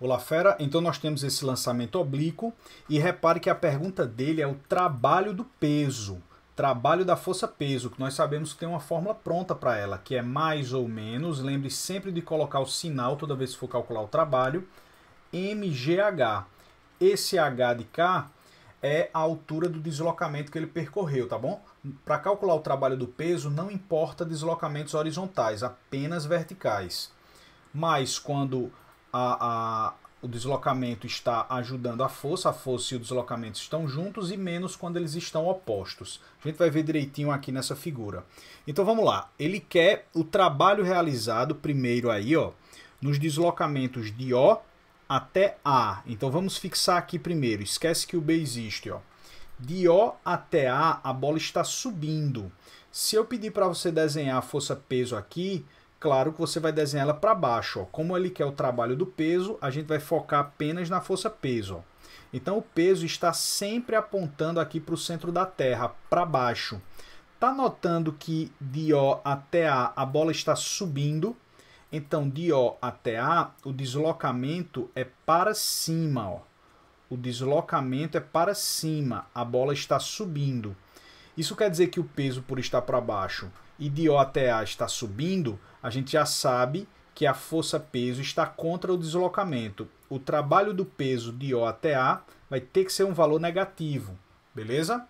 Olá, fera. Então nós temos esse lançamento oblíquo e repare que a pergunta dele é o trabalho do peso, trabalho da força peso, que nós sabemos que tem uma fórmula pronta para ela, que é mais ou menos, lembre sempre de colocar o sinal toda vez que for calcular o trabalho, mgh. Esse h de cá é a altura do deslocamento que ele percorreu, tá bom? Para calcular o trabalho do peso, não importa deslocamentos horizontais, apenas verticais. Mas quando a, a, o deslocamento está ajudando a força, a força e o deslocamento estão juntos, e menos quando eles estão opostos. A gente vai ver direitinho aqui nessa figura. Então vamos lá, ele quer o trabalho realizado primeiro aí, ó, nos deslocamentos de O até A. Então vamos fixar aqui primeiro, esquece que o B existe, ó. De O até A, a bola está subindo. Se eu pedir para você desenhar a força peso aqui, Claro que você vai desenhar ela para baixo. Ó. Como ele quer o trabalho do peso, a gente vai focar apenas na força peso. Ó. Então o peso está sempre apontando aqui para o centro da Terra, para baixo. Está notando que de O até A a bola está subindo. Então de O até A o deslocamento é para cima. Ó. O deslocamento é para cima, a bola está subindo. Isso quer dizer que o peso por estar para baixo e A está subindo, a gente já sabe que a força peso está contra o deslocamento. O trabalho do peso de O até a vai ter que ser um valor negativo, beleza?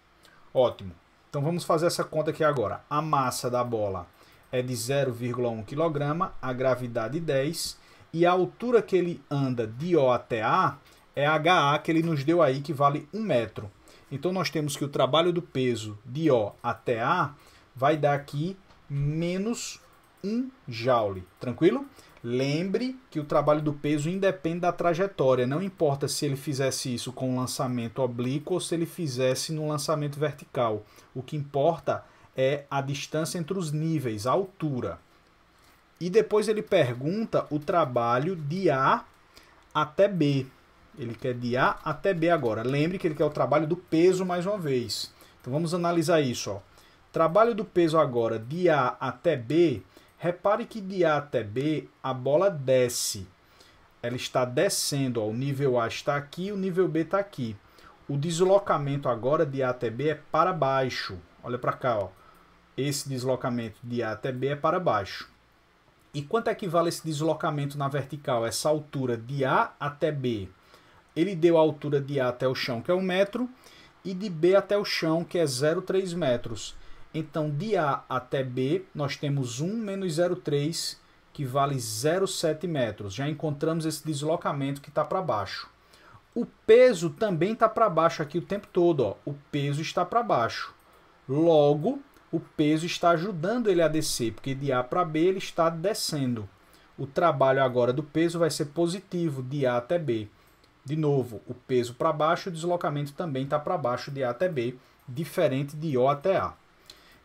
Ótimo. Então vamos fazer essa conta aqui agora. A massa da bola é de 0,1 kg, a gravidade 10 e a altura que ele anda de O até a é a HA que ele nos deu aí que vale 1 metro. Então nós temos que o trabalho do peso de O até a vai dar aqui menos 1 joule, tranquilo? Lembre que o trabalho do peso independe da trajetória, não importa se ele fizesse isso com um lançamento oblíquo ou se ele fizesse no lançamento vertical. O que importa é a distância entre os níveis, a altura. E depois ele pergunta o trabalho de A até B. Ele quer de A até B agora. Lembre que ele quer o trabalho do peso mais uma vez. Então vamos analisar isso. Ó. Trabalho do peso agora de A até B. Repare que de A até B a bola desce. Ela está descendo. Ó. O nível A está aqui, o nível B está aqui. O deslocamento agora de A até B é para baixo. Olha para cá. Ó. Esse deslocamento de A até B é para baixo. E quanto é que vale esse deslocamento na vertical? Essa altura de A até B. Ele deu a altura de A até o chão, que é um metro, e de B até o chão, que é 0,3 metros. Então, de A até B, nós temos 1 menos 0,3, que vale 0,7 metros. Já encontramos esse deslocamento que está para baixo. O peso também está para baixo aqui o tempo todo. Ó. O peso está para baixo. Logo, o peso está ajudando ele a descer, porque de A para B ele está descendo. O trabalho agora do peso vai ser positivo, de A até B. De novo, o peso para baixo, o deslocamento também está para baixo de A até B, diferente de O até A.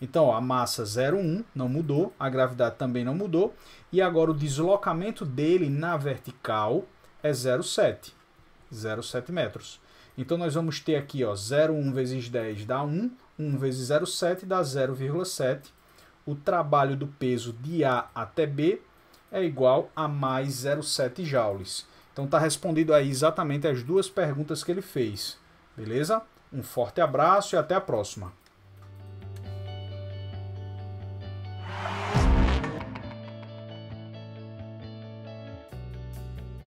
Então, ó, a massa 0,1 não mudou, a gravidade também não mudou, e agora o deslocamento dele na vertical é 0,7, 0,7 metros. Então, nós vamos ter aqui 0,1 vezes 10 dá 1, 1 vezes 0,7 dá 0,7. O trabalho do peso de A até B é igual a mais 0,7 joules. Então, está respondido aí exatamente as duas perguntas que ele fez. Beleza? Um forte abraço e até a próxima.